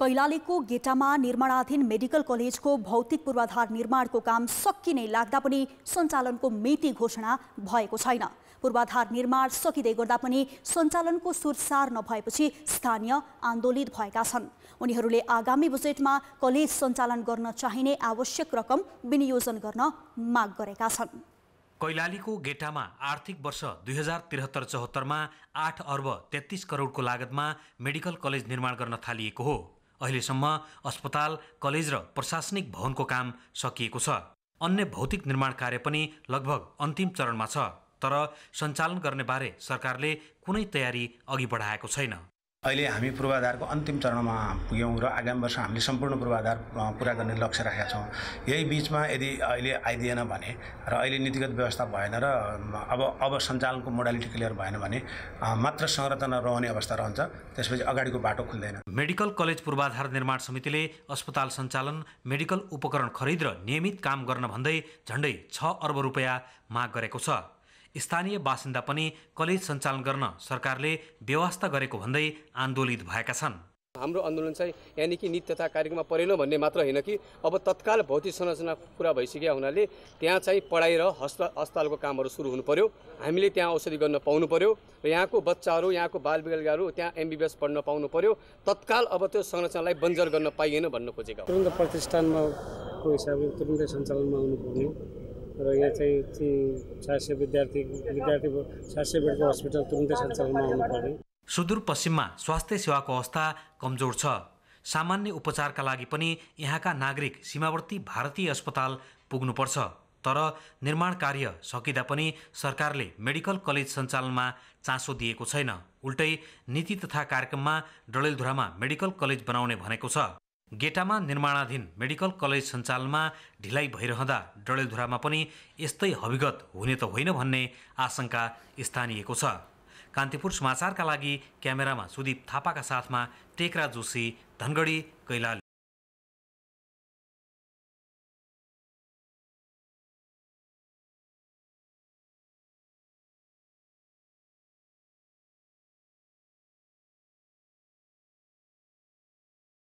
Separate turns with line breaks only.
कैलालीको गेटामा निर्माणाधीन मेडिकल कलेजको भौतिक पूर्वाधार निर्माणको काम सकिने लाग्दा पनि सञ्चालनको मिति घोषणा भएको छैन पूर्वाधार निर्माण सकिँदै गर्दा पनि सञ्चालनको सुरसार नभएपछि स्थानीय आन्दोलित भएका छन् उनीहरूले आगामी बजेटमा कलेज सञ्चालन गर्न चाहिने आवश्यक रकम विनियोजन गर्न माग गरेका छन्
कैलालीको गेटामा आर्थिक वर्ष दुई हजार त्रिहत्तर चौहत्तरमा आठ अर्ब तेत्तिस करोडको लागतमा मेडिकल कलेज निर्माण गर्न थालिएको हो अहिलेसम्म अस्पताल कलेज र प्रशासनिक भवनको काम सकिएको छ अन्य भौतिक निर्माण कार्य पनि लगभग अन्तिम चरणमा छ तर सञ्चालन गर्नेबारे सरकारले कुनै तयारी अघि बढाएको छैन
अहिले हामी पूर्वाधारको अन्तिम चरणमा पुग्यौँ र आगामी वर्ष हामीले सम्पूर्ण पूर्वाधार पुरा गर्ने लक्ष्य राखेका छौँ यही बिचमा यदि अहिले आइदिएन भने र अहिले नीतिगत व्यवस्था भएन र अब अब सञ्चालनको मोडालिटी क्लियर भएन भने मात्र संरचना रहने अवस्था रहन्छ त्यसपछि अगाडिको बाटो खुल्दैन
मेडिकल कलेज पूर्वाधार निर्माण समितिले अस्पताल सञ्चालन मेडिकल उपकरण खरिद र नियमित काम गर्न भन्दै झन्डै छ अर्ब रुपियाँ माग गरेको छ स्थानीय बासिन्दा पनि कलेज सञ्चालन गर्न सरकारले व्यवस्था गरेको भन्दै आन्दोलित भएका छन्
हाम्रो आन्दोलन चाहिँ यानि कि नीति तथा कार्यक्रममा परेन भन्ने मात्र होइन कि अब तत्काल भौतिक संरचना पुरा भइसकेका हुनाले त्यहाँ चाहिँ पढाइ र हस्त अस्पतालको कामहरू सुरु हुनु पऱ्यो हामीले त्यहाँ औषधि गर्न पाउनु पर्यो र यहाँको बच्चाहरू यहाँको बालबालिकाहरू त्यहाँ एमबिबिएस पढ्न पाउनु पर्यो तत्काल अब त्यो संरचनालाई बन्जर गर्न पाइएन भन्न खोजेका
तुरन्त प्रतिष्ठानमा हिसाबले तुरन्तै सञ्चालनमा आउनुपर्ने र यो चाहिँ सात सय विद्यार्थी विद्यार्थी सात बेडको हस्पिटल
तुरुन्तै सञ्चालनमा आउनु पर्ने
सुदूरपश्चिममा स्वास्थ्य सेवाको अवस्था कमजोर छ सामान्य उपचारका लागि पनि यहाँका नागरिक सीमावर्ती भारतीय अस्पताल पुग्नुपर्छ तर निर्माण कार्य सकिँदा पनि सरकारले मेडिकल कलेज सञ्चालनमा चासो दिएको छैन उल्टै नीति तथा कार्यक्रममा डडेलधुरामा मेडिकल कलेज बनाउने भनेको छ गेटामा निर्माणाधीन मेडिकल कलेज सञ्चालनमा ढिलाइ भइरहँदा डडेलधुरामा पनि यस्तै हविगत हुने त होइन भन्ने आशंका स्थानिएको छ कान्तिपुर समाचारका लागि क्यामेरामा सुदीप थापाका साथमा टेकरा जोशी धनगढी
कैलाली